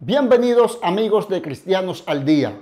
Bienvenidos amigos de Cristianos al Día.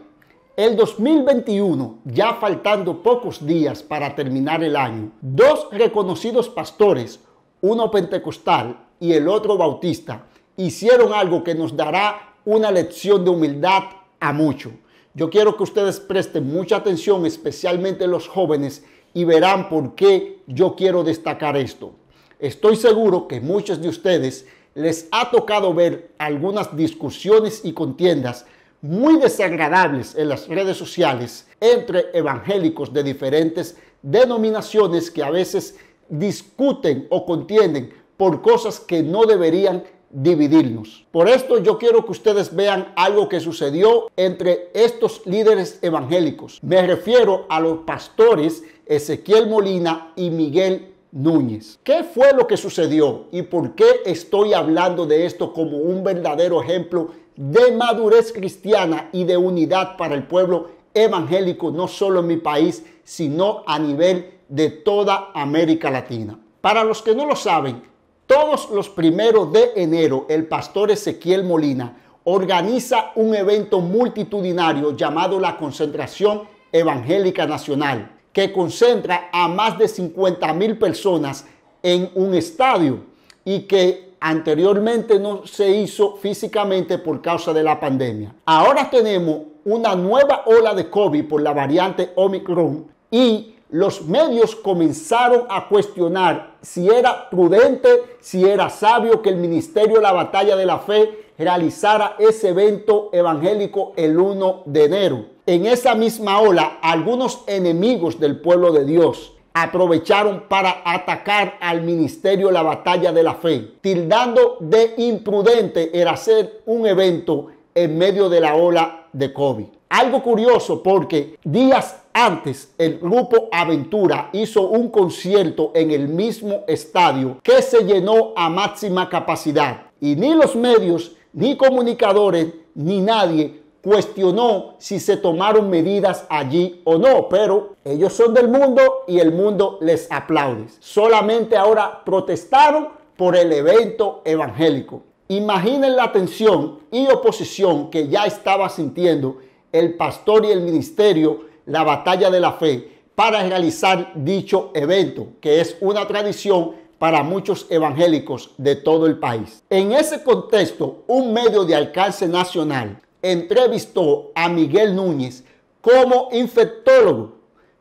El 2021, ya faltando pocos días para terminar el año, dos reconocidos pastores, uno pentecostal y el otro bautista, hicieron algo que nos dará una lección de humildad a mucho. Yo quiero que ustedes presten mucha atención, especialmente los jóvenes, y verán por qué yo quiero destacar esto. Estoy seguro que muchos de ustedes les ha tocado ver algunas discusiones y contiendas muy desagradables en las redes sociales entre evangélicos de diferentes denominaciones que a veces discuten o contienden por cosas que no deberían dividirnos. Por esto yo quiero que ustedes vean algo que sucedió entre estos líderes evangélicos. Me refiero a los pastores Ezequiel Molina y Miguel Núñez. ¿Qué fue lo que sucedió y por qué estoy hablando de esto como un verdadero ejemplo de madurez cristiana y de unidad para el pueblo evangélico, no solo en mi país, sino a nivel de toda América Latina? Para los que no lo saben, todos los primeros de enero, el pastor Ezequiel Molina organiza un evento multitudinario llamado la Concentración Evangélica Nacional que concentra a más de 50 mil personas en un estadio y que anteriormente no se hizo físicamente por causa de la pandemia. Ahora tenemos una nueva ola de COVID por la variante Omicron y los medios comenzaron a cuestionar si era prudente, si era sabio que el Ministerio de la Batalla de la Fe realizara ese evento evangélico el 1 de enero. En esa misma ola, algunos enemigos del pueblo de Dios aprovecharon para atacar al ministerio la batalla de la fe, tildando de imprudente el hacer un evento en medio de la ola de COVID. Algo curioso porque días antes el grupo Aventura hizo un concierto en el mismo estadio que se llenó a máxima capacidad y ni los medios, ni comunicadores, ni nadie cuestionó si se tomaron medidas allí o no, pero ellos son del mundo y el mundo les aplaude. Solamente ahora protestaron por el evento evangélico. Imaginen la tensión y oposición que ya estaba sintiendo el pastor y el ministerio, la batalla de la fe, para realizar dicho evento, que es una tradición para muchos evangélicos de todo el país. En ese contexto, un medio de alcance nacional entrevistó a Miguel Núñez como infectólogo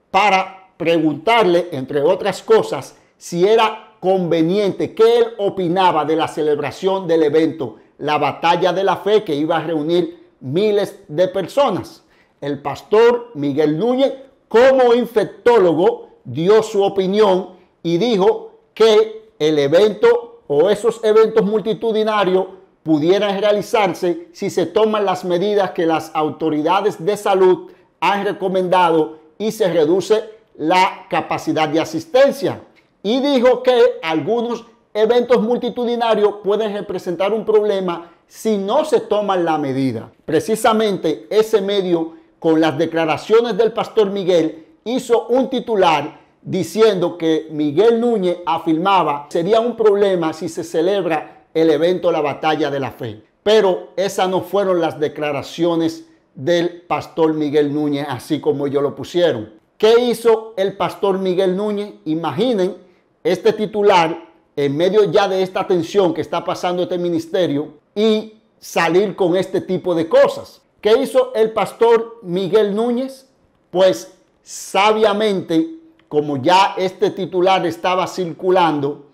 para preguntarle, entre otras cosas, si era conveniente, que él opinaba de la celebración del evento, la batalla de la fe que iba a reunir miles de personas. El pastor Miguel Núñez, como infectólogo, dio su opinión y dijo que el evento o esos eventos multitudinarios pudieran realizarse si se toman las medidas que las autoridades de salud han recomendado y se reduce la capacidad de asistencia. Y dijo que algunos eventos multitudinarios pueden representar un problema si no se toman la medida. Precisamente ese medio, con las declaraciones del pastor Miguel, hizo un titular diciendo que Miguel Núñez afirmaba sería un problema si se celebra el evento, la batalla de la fe. Pero esas no fueron las declaraciones del pastor Miguel Núñez, así como ellos lo pusieron. ¿Qué hizo el pastor Miguel Núñez? Imaginen este titular en medio ya de esta tensión que está pasando este ministerio y salir con este tipo de cosas. ¿Qué hizo el pastor Miguel Núñez? Pues sabiamente, como ya este titular estaba circulando,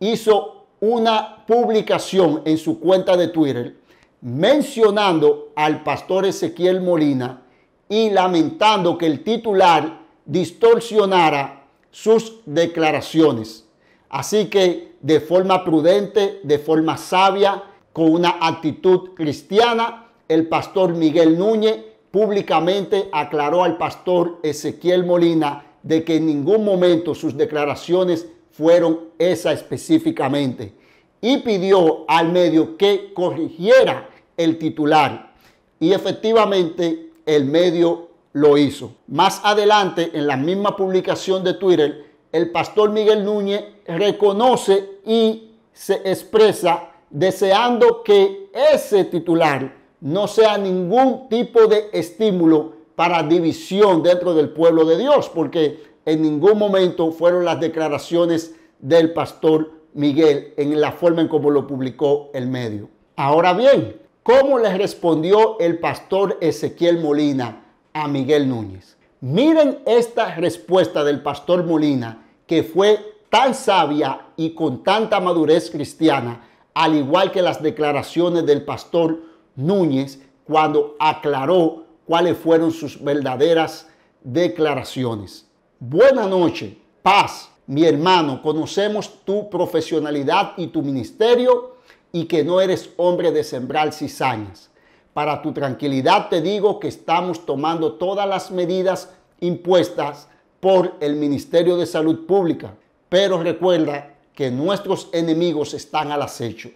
hizo una publicación en su cuenta de Twitter mencionando al pastor Ezequiel Molina y lamentando que el titular distorsionara sus declaraciones. Así que de forma prudente, de forma sabia, con una actitud cristiana, el pastor Miguel Núñez públicamente aclaró al pastor Ezequiel Molina de que en ningún momento sus declaraciones fueron esa específicamente. Y pidió al medio que corrigiera el titular. Y efectivamente el medio lo hizo. Más adelante, en la misma publicación de Twitter, el pastor Miguel Núñez reconoce y se expresa deseando que ese titular no sea ningún tipo de estímulo para división dentro del pueblo de Dios, porque en ningún momento fueron las declaraciones del pastor Miguel en la forma en como lo publicó el medio. Ahora bien, ¿cómo le respondió el pastor Ezequiel Molina a Miguel Núñez? Miren esta respuesta del pastor Molina que fue tan sabia y con tanta madurez cristiana, al igual que las declaraciones del pastor Núñez cuando aclaró cuáles fueron sus verdaderas declaraciones. Buena noche, paz, mi hermano, conocemos tu profesionalidad y tu ministerio y que no eres hombre de sembrar cizañas. Para tu tranquilidad te digo que estamos tomando todas las medidas impuestas por el Ministerio de Salud Pública, pero recuerda que nuestros enemigos están al acecho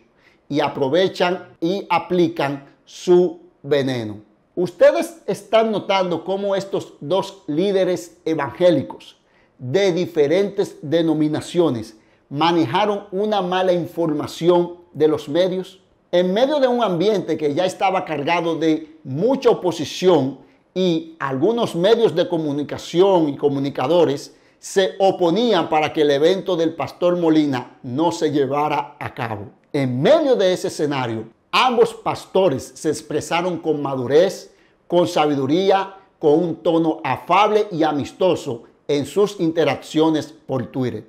y aprovechan y aplican su veneno. Ustedes están notando cómo estos dos líderes evangélicos de diferentes denominaciones manejaron una mala información de los medios. En medio de un ambiente que ya estaba cargado de mucha oposición y algunos medios de comunicación y comunicadores se oponían para que el evento del pastor Molina no se llevara a cabo. En medio de ese escenario, Ambos pastores se expresaron con madurez, con sabiduría, con un tono afable y amistoso en sus interacciones por Twitter.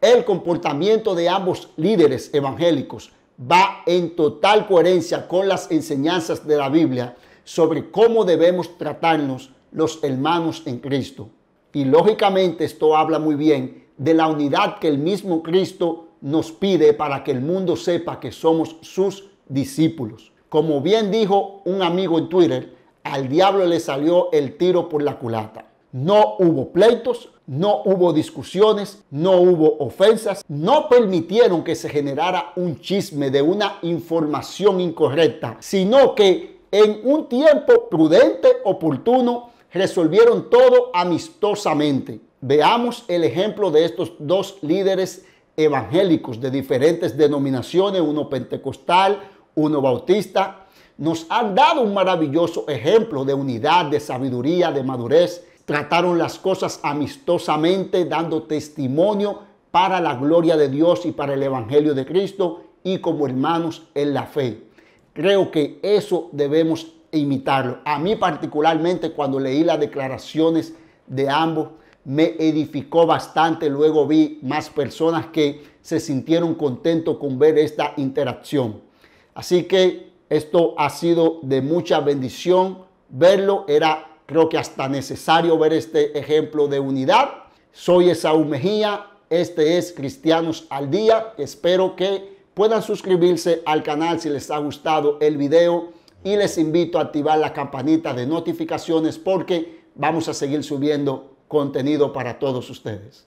El comportamiento de ambos líderes evangélicos va en total coherencia con las enseñanzas de la Biblia sobre cómo debemos tratarnos los hermanos en Cristo. Y lógicamente esto habla muy bien de la unidad que el mismo Cristo nos pide para que el mundo sepa que somos sus discípulos. Como bien dijo un amigo en Twitter, al diablo le salió el tiro por la culata. No hubo pleitos, no hubo discusiones, no hubo ofensas, no permitieron que se generara un chisme de una información incorrecta, sino que en un tiempo prudente, oportuno, resolvieron todo amistosamente. Veamos el ejemplo de estos dos líderes evangélicos de diferentes denominaciones, uno pentecostal, uno Bautista, nos han dado un maravilloso ejemplo de unidad, de sabiduría, de madurez. Trataron las cosas amistosamente, dando testimonio para la gloria de Dios y para el Evangelio de Cristo y como hermanos en la fe. Creo que eso debemos imitarlo. A mí particularmente cuando leí las declaraciones de ambos, me edificó bastante. Luego vi más personas que se sintieron contentos con ver esta interacción. Así que esto ha sido de mucha bendición verlo. Era creo que hasta necesario ver este ejemplo de unidad. Soy Esaú Mejía, este es Cristianos al Día. Espero que puedan suscribirse al canal si les ha gustado el video y les invito a activar la campanita de notificaciones porque vamos a seguir subiendo contenido para todos ustedes.